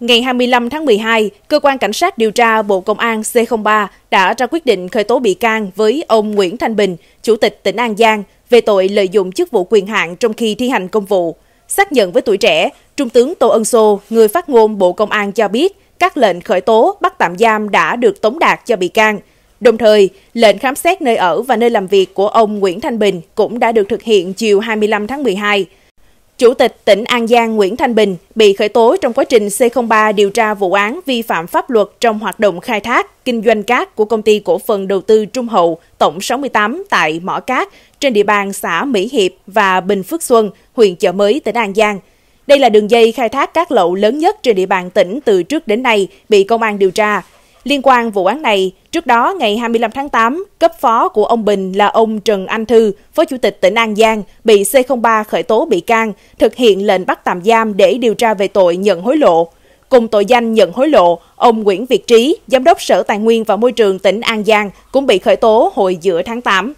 Ngày 25 tháng 12, Cơ quan Cảnh sát điều tra Bộ Công an C03 đã ra quyết định khởi tố bị can với ông Nguyễn Thanh Bình, Chủ tịch tỉnh An Giang, về tội lợi dụng chức vụ quyền hạn trong khi thi hành công vụ. Xác nhận với tuổi trẻ, Trung tướng Tô Ân Sô, người phát ngôn Bộ Công an cho biết các lệnh khởi tố bắt tạm giam đã được tống đạt cho bị can. Đồng thời, lệnh khám xét nơi ở và nơi làm việc của ông Nguyễn Thanh Bình cũng đã được thực hiện chiều 25 tháng 12. Chủ tịch tỉnh An Giang Nguyễn Thanh Bình bị khởi tố trong quá trình C03 điều tra vụ án vi phạm pháp luật trong hoạt động khai thác, kinh doanh cát của công ty cổ phần đầu tư Trung Hậu tổng 68 tại Mỏ Cát trên địa bàn xã Mỹ Hiệp và Bình Phước Xuân, huyện Chợ Mới, tỉnh An Giang. Đây là đường dây khai thác cát lậu lớn nhất trên địa bàn tỉnh từ trước đến nay bị công an điều tra. Liên quan vụ án này, trước đó ngày 25 tháng 8, cấp phó của ông Bình là ông Trần Anh Thư, Phó Chủ tịch tỉnh An Giang, bị C03 khởi tố bị can, thực hiện lệnh bắt tạm giam để điều tra về tội nhận hối lộ. Cùng tội danh nhận hối lộ, ông Nguyễn Việt Trí, Giám đốc Sở Tài nguyên và Môi trường tỉnh An Giang cũng bị khởi tố hồi giữa tháng 8.